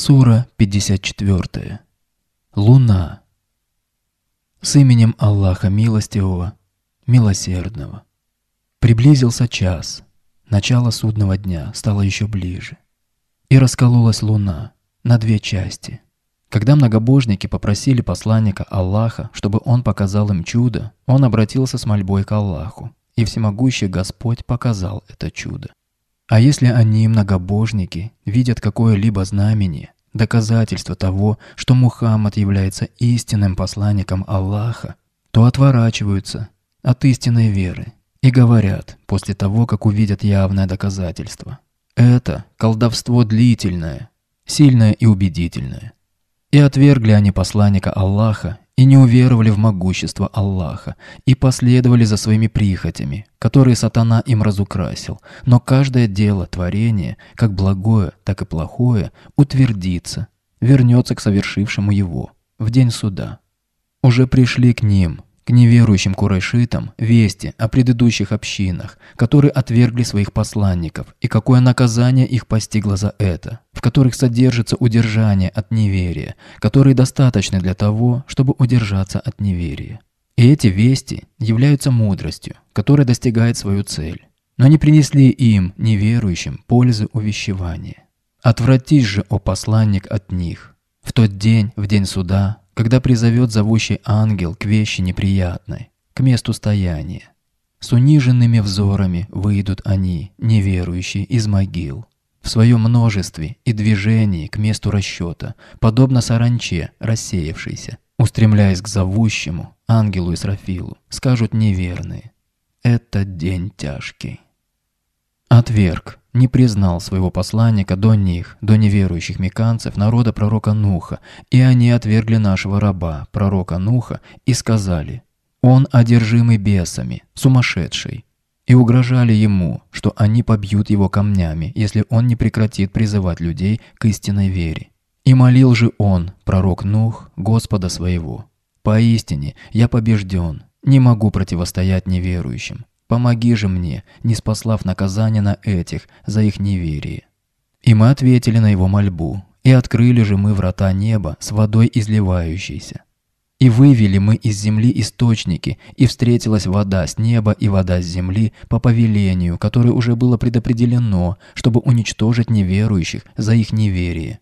Сура 54. Луна. С именем Аллаха Милостивого, Милосердного. Приблизился час. Начало судного дня стало еще ближе. И раскололась луна на две части. Когда многобожники попросили посланника Аллаха, чтобы он показал им чудо, он обратился с мольбой к Аллаху, и всемогущий Господь показал это чудо. А если они, многобожники, видят какое-либо знамение, доказательство того, что Мухаммад является истинным посланником Аллаха, то отворачиваются от истинной веры и говорят после того, как увидят явное доказательство. Это колдовство длительное, сильное и убедительное. И отвергли они посланника Аллаха и не уверовали в могущество Аллаха, и последовали за своими прихотями, которые сатана им разукрасил. Но каждое дело, творение, как благое, так и плохое, утвердится, вернется к совершившему его в день суда. Уже пришли к ним – к неверующим курайшитам вести о предыдущих общинах, которые отвергли своих посланников, и какое наказание их постигло за это, в которых содержится удержание от неверия, которые достаточны для того, чтобы удержаться от неверия. И эти вести являются мудростью, которая достигает свою цель, но не принесли им, неверующим, пользы увещевания. Отвратись же, о посланник, от них. В тот день, в день суда, когда призовет зовущий ангел к вещи неприятной, к месту стояния. С униженными взорами выйдут они, неверующие, из могил. В своем множестве и движении к месту расчета, подобно саранче, рассеявшейся, устремляясь к зовущему, ангелу и Срафилу, скажут неверные. «Этот день тяжкий». Отверг, не признал своего посланника до них, до неверующих меканцев, народа пророка Нуха, и они отвергли нашего раба, пророка Нуха, и сказали, «Он одержимый бесами, сумасшедший» и угрожали ему, что они побьют его камнями, если он не прекратит призывать людей к истинной вере. И молил же он, пророк Нух, Господа своего. «Поистине, я побежден, не могу противостоять неверующим. Помоги же мне, не спаслав наказания на этих за их неверие». И мы ответили на его мольбу, и открыли же мы врата неба с водой изливающейся. И вывели мы из земли источники, и встретилась вода с неба и вода с земли по повелению, которое уже было предопределено, чтобы уничтожить неверующих за их неверие.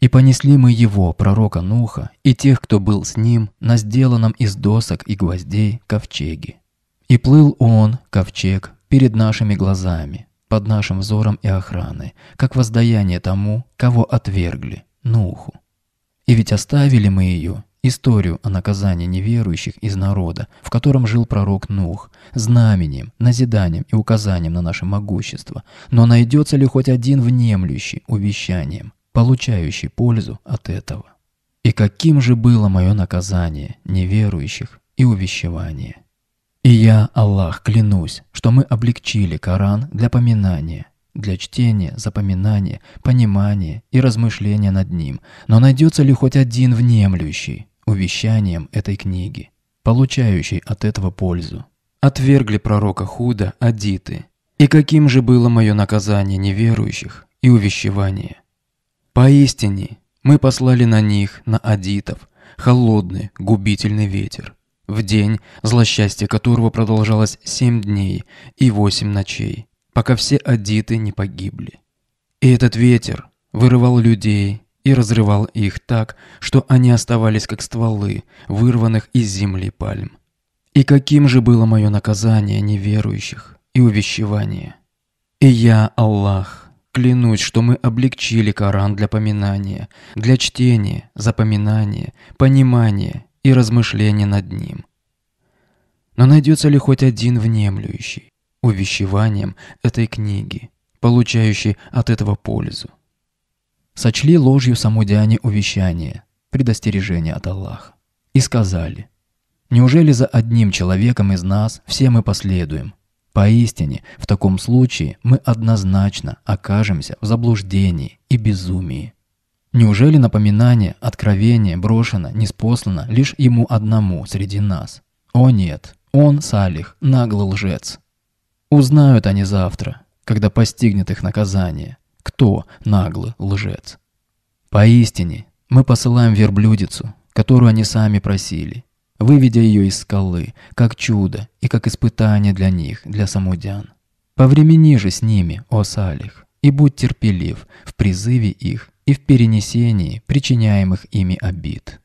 И понесли мы его, пророка Нуха, и тех, кто был с ним, на сделанном из досок и гвоздей ковчеге. И плыл он, ковчег, перед нашими глазами, под нашим взором и охраной, как воздаяние тому, кого отвергли, Нуху. И ведь оставили мы ее, историю о наказании неверующих из народа, в котором жил пророк Нух, знаменем, назиданием и указанием на наше могущество. Но найдется ли хоть один внемлющий увещанием, получающий пользу от этого? И каким же было мое наказание неверующих и увещевание? И я, Аллах, клянусь, что мы облегчили Коран для поминания, для чтения, запоминания, понимания и размышления над ним. Но найдется ли хоть один внемлющий увещанием этой книги, получающий от этого пользу? Отвергли пророка Худа адиты. И каким же было мое наказание неверующих и увещевание? Поистине, мы послали на них, на адитов, холодный, губительный ветер в день, злосчастье которого продолжалось семь дней и восемь ночей, пока все адиты не погибли. И этот ветер вырывал людей и разрывал их так, что они оставались как стволы, вырванных из земли пальм. И каким же было мое наказание неверующих и увещевание? И я, Аллах, клянусь, что мы облегчили Коран для поминания, для чтения, запоминания, понимания и размышления над ним. Но найдется ли хоть один внемлющий увещеванием этой книги, получающий от этого пользу? Сочли ложью саму Диане увещание, предостережение от Аллаха, и сказали, «Неужели за одним человеком из нас все мы последуем, Поистине, в таком случае мы однозначно окажемся в заблуждении и безумии. Неужели напоминание, откровение брошено, неспослано лишь ему одному среди нас? О нет, он, Салих, наглый лжец. Узнают они завтра, когда постигнет их наказание, кто наглый лжец. Поистине, мы посылаем верблюдицу, которую они сами просили, выведя ее из скалы, как чудо и как испытание для них, для самудян. Повремени же с ними, о Салих, и будь терпелив в призыве их и в перенесении причиняемых ими обид.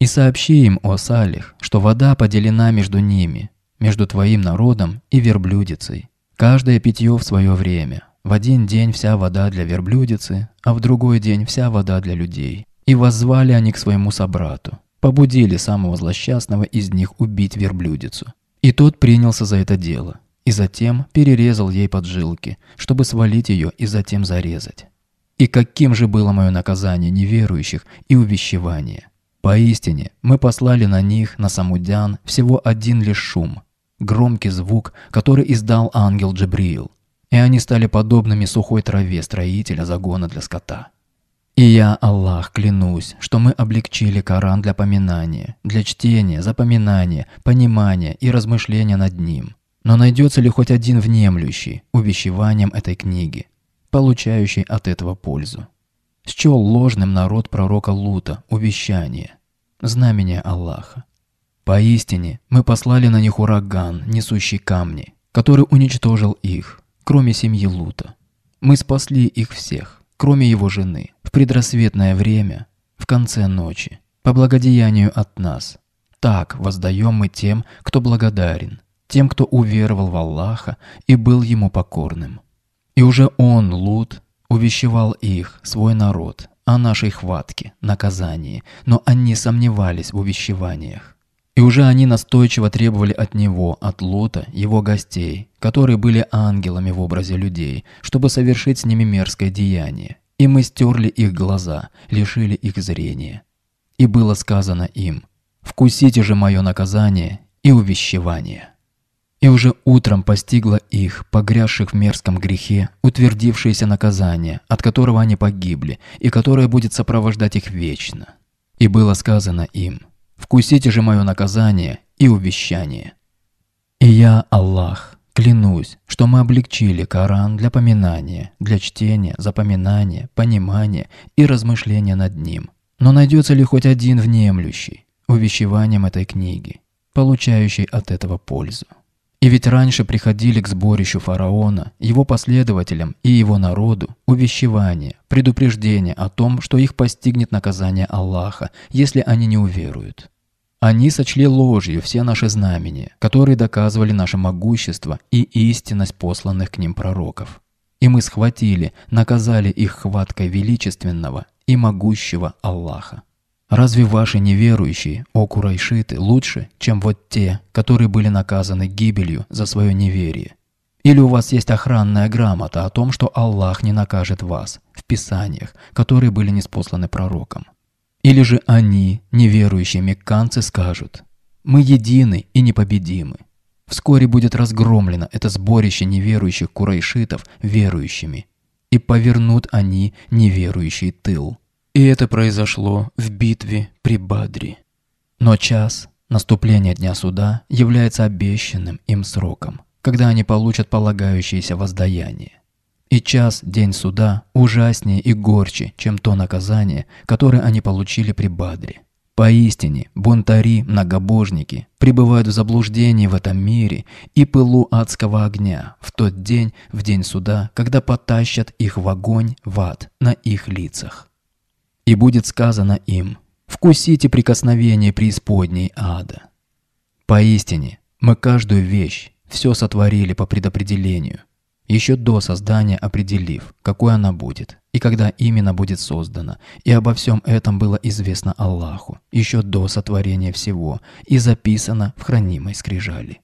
И сообщи им, о Салих, что вода поделена между ними, между твоим народом и верблюдицей. Каждое питье в свое время. В один день вся вода для верблюдицы, а в другой день вся вода для людей. И воззвали они к своему собрату. Побудили самого злосчастного из них убить верблюдицу. И тот принялся за это дело. И затем перерезал ей поджилки, чтобы свалить ее и затем зарезать. И каким же было мое наказание неверующих и увещевание. Поистине, мы послали на них, на Самудян, всего один лишь шум, громкий звук, который издал ангел Джабриил, и они стали подобными сухой траве строителя загона для скота. И я, Аллах, клянусь, что мы облегчили Коран для поминания, для чтения, запоминания, понимания и размышления над ним. Но найдется ли хоть один внемлющий увещеванием этой книги? получающий от этого пользу. Счел ложным народ пророка Лута увещание, знамение Аллаха. Поистине, мы послали на них ураган, несущий камни, который уничтожил их, кроме семьи Лута. Мы спасли их всех, кроме его жены, в предрассветное время, в конце ночи, по благодеянию от нас. Так воздаем мы тем, кто благодарен, тем, кто уверовал в Аллаха и был ему покорным. И уже он, Лут, увещевал их, свой народ, о нашей хватке, наказании, но они сомневались в увещеваниях. И уже они настойчиво требовали от него, от Лота, его гостей, которые были ангелами в образе людей, чтобы совершить с ними мерзкое деяние. И мы стерли их глаза, лишили их зрения. И было сказано им, «Вкусите же мое наказание и увещевание». И уже утром постигло их, погрязших в мерзком грехе, утвердившееся наказание, от которого они погибли, и которое будет сопровождать их вечно. И было сказано им, «Вкусите же мое наказание и увещание». И я, Аллах, клянусь, что мы облегчили Коран для поминания, для чтения, запоминания, понимания и размышления над ним. Но найдется ли хоть один внемлющий увещеванием этой книги, получающий от этого пользу? И ведь раньше приходили к сборищу фараона, его последователям и его народу увещевание, предупреждение о том, что их постигнет наказание Аллаха, если они не уверуют. Они сочли ложью все наши знамения, которые доказывали наше могущество и истинность посланных к ним пророков. И мы схватили, наказали их хваткой величественного и могущего Аллаха. Разве ваши неверующие, о курайшиты, лучше, чем вот те, которые были наказаны гибелью за свое неверие? Или у вас есть охранная грамота о том, что Аллах не накажет вас в писаниях, которые были неспосланы пророком? Или же они, неверующие мекканцы, скажут «Мы едины и непобедимы». Вскоре будет разгромлено это сборище неверующих курайшитов верующими, и повернут они неверующий тыл. И это произошло в битве при Бадре. Но час наступления Дня Суда является обещанным им сроком, когда они получат полагающееся воздаяние. И час, день суда, ужаснее и горче, чем то наказание, которое они получили при Бадре. Поистине, бунтари, многобожники пребывают в заблуждении в этом мире и пылу адского огня в тот день, в день суда, когда потащат их в огонь, в ад, на их лицах. И будет сказано им, вкусите прикосновение преисподней ада. Поистине, мы каждую вещь, все сотворили по предопределению, еще до создания определив, какой она будет и когда именно будет создана. И обо всем этом было известно Аллаху, еще до сотворения всего, и записано в хранимой скрижали.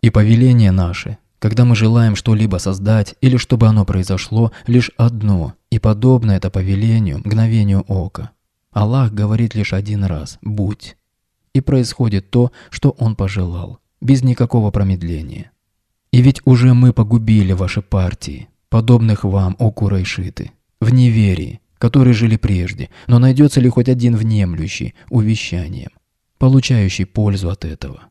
И повеление наше, когда мы желаем что-либо создать или чтобы оно произошло, лишь одно и подобно это повелению, мгновению ока. Аллах говорит лишь один раз «будь». И происходит то, что Он пожелал, без никакого промедления. И ведь уже мы погубили ваши партии, подобных вам, о курайшиты, в неверии, которые жили прежде, но найдется ли хоть один внемлющий увещанием, получающий пользу от этого?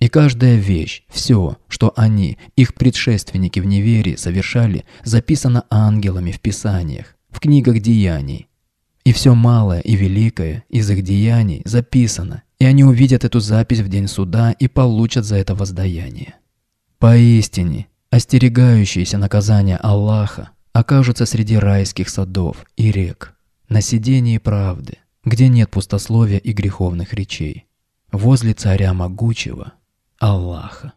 И каждая вещь, все, что они, их предшественники в неверии, совершали, записано ангелами в Писаниях, в книгах деяний. И все малое и великое из их деяний записано, и они увидят эту запись в день суда и получат за это воздаяние. Поистине, остерегающиеся наказания Аллаха окажутся среди райских садов и рек, на сидении правды, где нет пустословия и греховных речей, возле царя могучего – Аллаха.